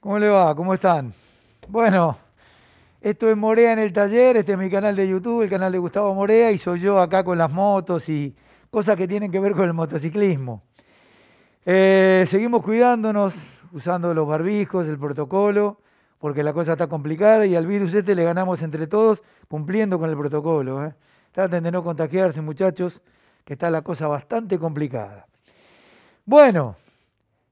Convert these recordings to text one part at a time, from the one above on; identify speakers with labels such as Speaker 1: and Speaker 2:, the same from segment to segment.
Speaker 1: ¿Cómo le va? ¿Cómo están? Bueno, esto es Morea en el taller, este es mi canal de YouTube, el canal de Gustavo Morea, y soy yo acá con las motos y cosas que tienen que ver con el motociclismo. Eh, seguimos cuidándonos, usando los barbijos, el protocolo, porque la cosa está complicada y al virus este le ganamos entre todos cumpliendo con el protocolo. ¿eh? Traten de no contagiarse, muchachos, que está la cosa bastante complicada. Bueno,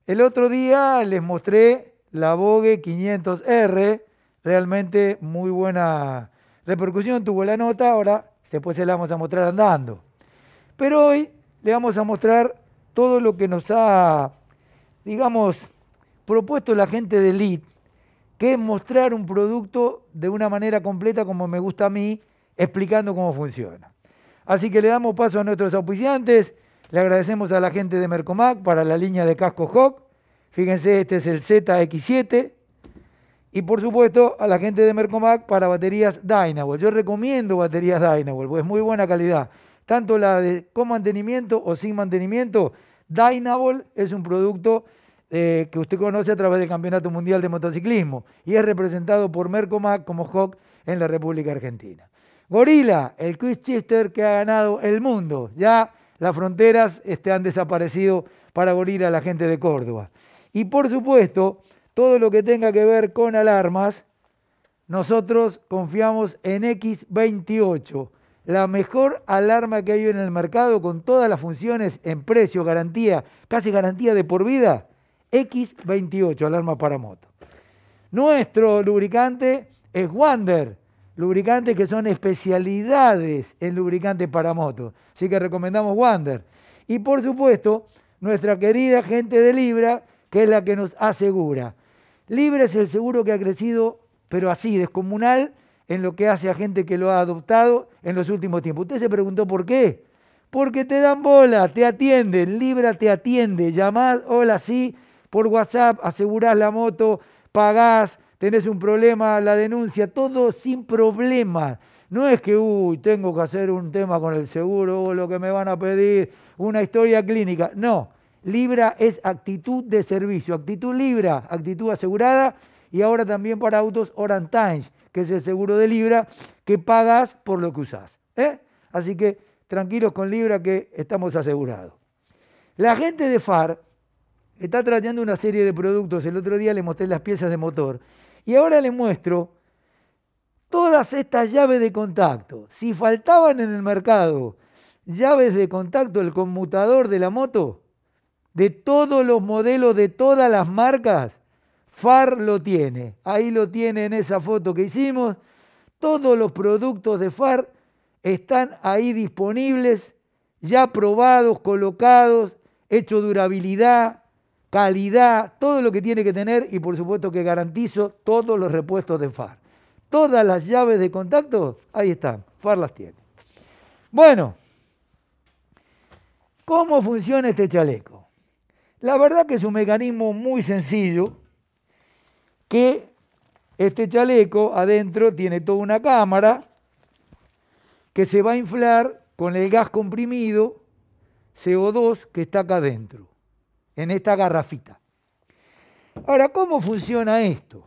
Speaker 1: el otro día les mostré la Vogue 500R, realmente muy buena repercusión tuvo la nota, ahora después se la vamos a mostrar andando. Pero hoy le vamos a mostrar todo lo que nos ha, digamos, propuesto la gente de Lead, que es mostrar un producto de una manera completa como me gusta a mí, explicando cómo funciona. Así que le damos paso a nuestros auspiciantes, le agradecemos a la gente de Mercomac para la línea de casco Hawk, Fíjense, este es el ZX7. Y por supuesto, a la gente de Mercomac para baterías Dynawall. Yo recomiendo baterías Dynawall, pues es muy buena calidad. Tanto la de con mantenimiento o sin mantenimiento, Dynawall es un producto eh, que usted conoce a través del Campeonato Mundial de Motociclismo y es representado por Mercomac como Hawk en la República Argentina. Gorila, el quiz Chester que ha ganado el mundo. Ya las fronteras este, han desaparecido para Gorila, la gente de Córdoba. Y por supuesto, todo lo que tenga que ver con alarmas, nosotros confiamos en X28, la mejor alarma que hay en el mercado con todas las funciones en precio, garantía, casi garantía de por vida. X28, alarma para moto. Nuestro lubricante es Wander, lubricantes que son especialidades en lubricantes para moto. Así que recomendamos Wander. Y por supuesto, nuestra querida gente de Libra, que es la que nos asegura. Libre es el seguro que ha crecido, pero así, descomunal, en lo que hace a gente que lo ha adoptado en los últimos tiempos. Usted se preguntó por qué. Porque te dan bola, te atienden, Libra te atiende, llamás, hola, sí, por WhatsApp, asegurás la moto, pagás, tenés un problema, la denuncia, todo sin problema. No es que, uy, tengo que hacer un tema con el seguro, o lo que me van a pedir, una historia clínica. No, Libra es actitud de servicio, actitud Libra, actitud asegurada. Y ahora también para autos Orantange, que es el seguro de Libra, que pagas por lo que usás. ¿eh? Así que tranquilos con Libra que estamos asegurados. La gente de FAR está trayendo una serie de productos. El otro día le mostré las piezas de motor. Y ahora les muestro todas estas llaves de contacto. Si faltaban en el mercado llaves de contacto, el conmutador de la moto, de todos los modelos, de todas las marcas, FAR lo tiene. Ahí lo tiene en esa foto que hicimos. Todos los productos de FAR están ahí disponibles, ya probados, colocados, hecho durabilidad, calidad, todo lo que tiene que tener y por supuesto que garantizo todos los repuestos de FAR. Todas las llaves de contacto, ahí están, FAR las tiene. Bueno, ¿cómo funciona este chaleco? La verdad que es un mecanismo muy sencillo que este chaleco adentro tiene toda una cámara que se va a inflar con el gas comprimido CO2 que está acá adentro, en esta garrafita. Ahora, ¿cómo funciona esto?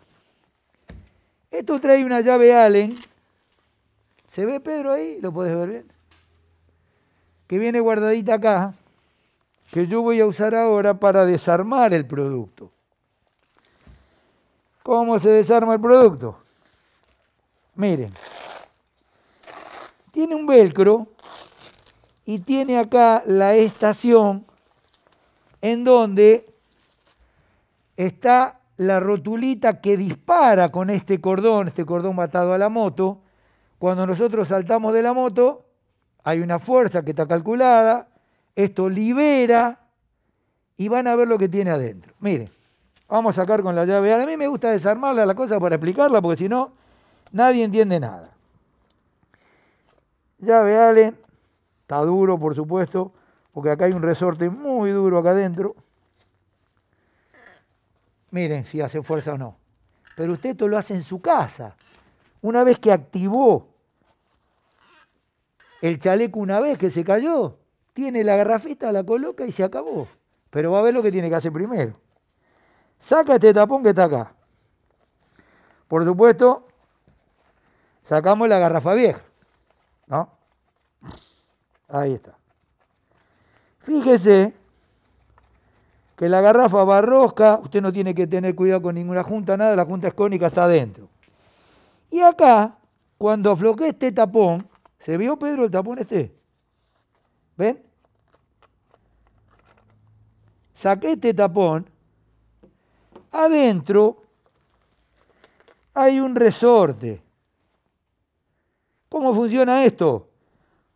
Speaker 1: Esto trae una llave Allen. ¿Se ve Pedro ahí? ¿Lo podés ver bien? Que viene guardadita acá que yo voy a usar ahora para desarmar el producto. ¿Cómo se desarma el producto? Miren, tiene un velcro y tiene acá la estación en donde está la rotulita que dispara con este cordón, este cordón matado a la moto. Cuando nosotros saltamos de la moto, hay una fuerza que está calculada, esto libera y van a ver lo que tiene adentro. Miren, vamos a sacar con la llave. A mí me gusta desarmar la cosa para explicarla, porque si no, nadie entiende nada. Llave Allen, está duro, por supuesto, porque acá hay un resorte muy duro acá adentro. Miren si hace fuerza o no. Pero usted esto lo hace en su casa. Una vez que activó el chaleco, una vez que se cayó, tiene la garrafita, la coloca y se acabó. Pero va a ver lo que tiene que hacer primero. Saca este tapón que está acá. Por supuesto, sacamos la garrafa vieja. ¿No? Ahí está. Fíjese que la garrafa va rosca, usted no tiene que tener cuidado con ninguna junta, nada, la junta es cónica, está adentro. Y acá, cuando afloqué este tapón, ¿se vio Pedro el tapón este? ¿Ven? Saqué este tapón. Adentro hay un resorte. ¿Cómo funciona esto?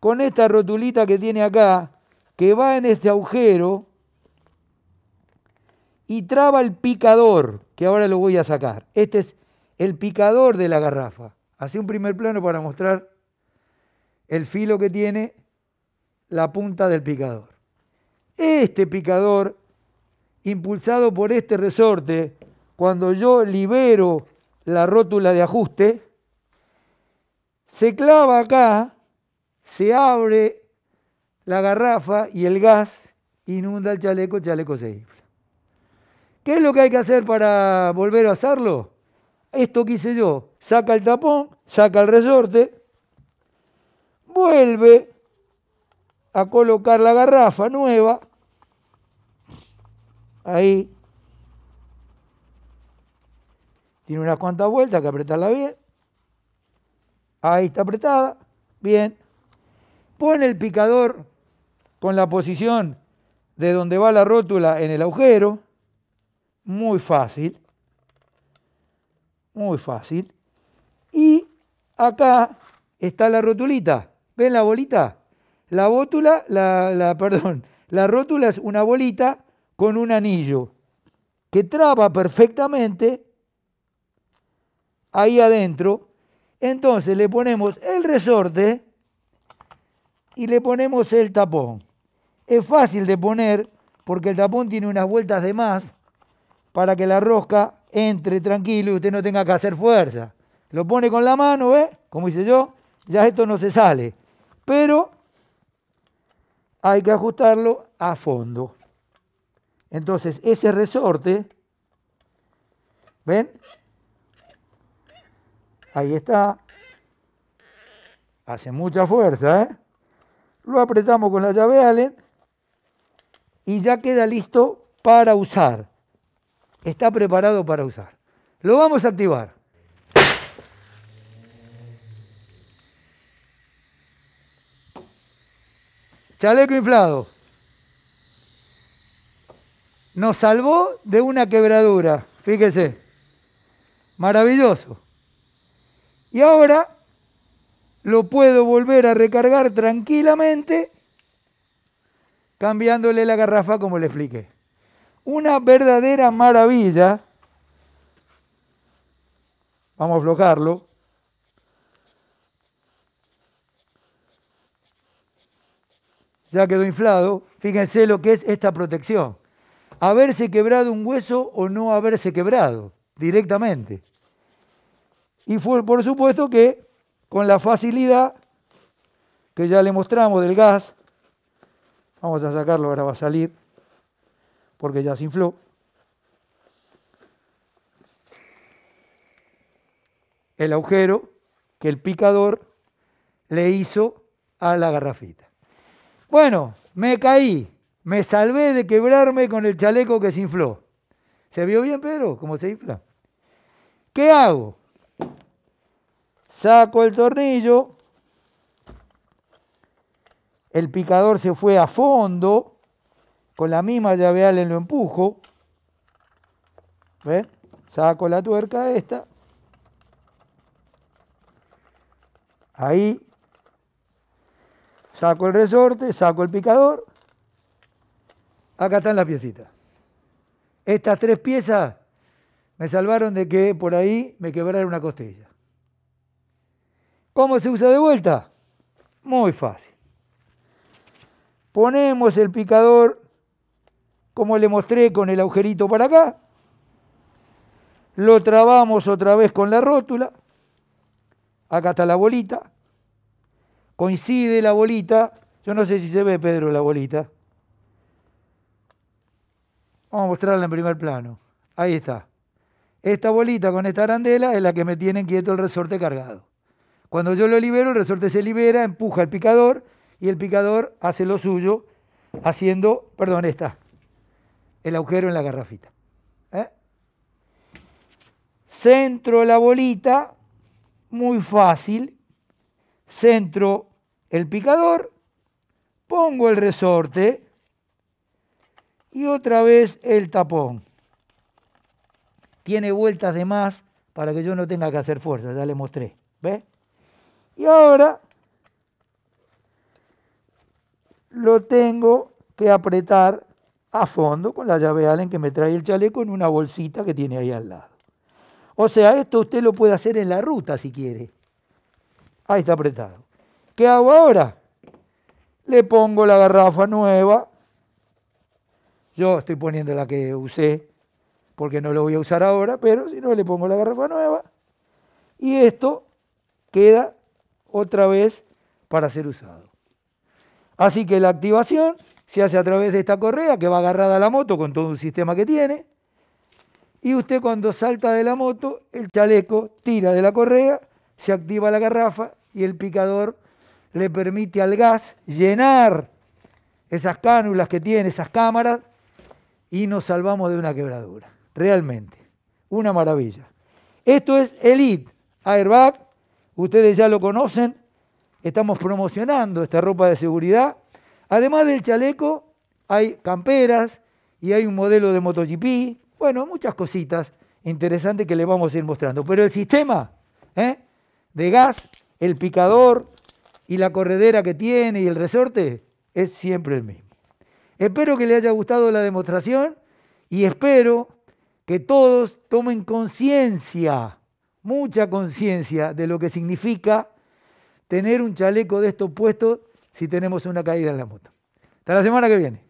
Speaker 1: Con esta rotulita que tiene acá, que va en este agujero y traba el picador, que ahora lo voy a sacar. Este es el picador de la garrafa. Hacé un primer plano para mostrar el filo que tiene la punta del picador. Este picador, impulsado por este resorte, cuando yo libero la rótula de ajuste, se clava acá, se abre la garrafa y el gas inunda el chaleco, el chaleco se infla. ¿Qué es lo que hay que hacer para volver a hacerlo? Esto que hice yo, saca el tapón, saca el resorte, vuelve a colocar la garrafa nueva ahí. Tiene unas cuantas vueltas, que apretarla bien. Ahí está apretada. Bien. pone el picador con la posición de donde va la rótula en el agujero. Muy fácil. Muy fácil. Y acá está la rotulita. ¿Ven la bolita? La bótula, la, la, perdón, la rótula es una bolita con un anillo que traba perfectamente ahí adentro. Entonces le ponemos el resorte y le ponemos el tapón. Es fácil de poner porque el tapón tiene unas vueltas de más para que la rosca entre tranquilo y usted no tenga que hacer fuerza. Lo pone con la mano, ¿ve? Como hice yo, ya esto no se sale. Pero hay que ajustarlo a fondo. Entonces, ese resorte, ¿ven? Ahí está. Hace mucha fuerza, ¿eh? Lo apretamos con la llave Allen y ya queda listo para usar. Está preparado para usar. Lo vamos a activar. Chaleco inflado. Nos salvó de una quebradura, fíjese. Maravilloso. Y ahora lo puedo volver a recargar tranquilamente cambiándole la garrafa como le expliqué. Una verdadera maravilla. Vamos a aflojarlo. ya quedó inflado, fíjense lo que es esta protección. Haberse quebrado un hueso o no haberse quebrado directamente. Y fue, por supuesto que con la facilidad que ya le mostramos del gas, vamos a sacarlo, ahora va a salir, porque ya se infló. El agujero que el picador le hizo a la garrafita. Bueno, me caí, me salvé de quebrarme con el chaleco que se infló. ¿Se vio bien, Pedro, cómo se infla? ¿Qué hago? Saco el tornillo, el picador se fue a fondo, con la misma llave en lo empujo. ¿Ven? Saco la tuerca esta. Ahí Saco el resorte, saco el picador. Acá están las piecitas. Estas tres piezas me salvaron de que por ahí me quebrara una costilla. ¿Cómo se usa de vuelta? Muy fácil. Ponemos el picador como le mostré con el agujerito para acá. Lo trabamos otra vez con la rótula. Acá está la bolita coincide la bolita. Yo no sé si se ve, Pedro, la bolita. Vamos a mostrarla en primer plano. Ahí está. Esta bolita con esta arandela es la que me tiene quieto el resorte cargado. Cuando yo lo libero, el resorte se libera, empuja el picador y el picador hace lo suyo, haciendo, perdón, está el agujero en la garrafita. ¿Eh? Centro la bolita, muy fácil, centro el picador, pongo el resorte y otra vez el tapón. Tiene vueltas de más para que yo no tenga que hacer fuerza, ya le mostré. ¿Ves? Y ahora lo tengo que apretar a fondo con la llave Allen que me trae el chaleco en una bolsita que tiene ahí al lado. O sea, esto usted lo puede hacer en la ruta si quiere. Ahí está apretado. ¿Qué hago ahora? Le pongo la garrafa nueva. Yo estoy poniendo la que usé porque no lo voy a usar ahora, pero si no le pongo la garrafa nueva. Y esto queda otra vez para ser usado. Así que la activación se hace a través de esta correa que va agarrada a la moto con todo un sistema que tiene. Y usted cuando salta de la moto, el chaleco tira de la correa se activa la garrafa y el picador le permite al gas llenar esas cánulas que tiene, esas cámaras, y nos salvamos de una quebradura. Realmente, una maravilla. Esto es Elite Airbag, ustedes ya lo conocen, estamos promocionando esta ropa de seguridad. Además del chaleco, hay camperas y hay un modelo de MotoGP, bueno, muchas cositas interesantes que le vamos a ir mostrando. Pero el sistema, ¿eh? de gas, el picador y la corredera que tiene y el resorte es siempre el mismo. Espero que les haya gustado la demostración y espero que todos tomen conciencia, mucha conciencia de lo que significa tener un chaleco de estos puestos si tenemos una caída en la moto. Hasta la semana que viene.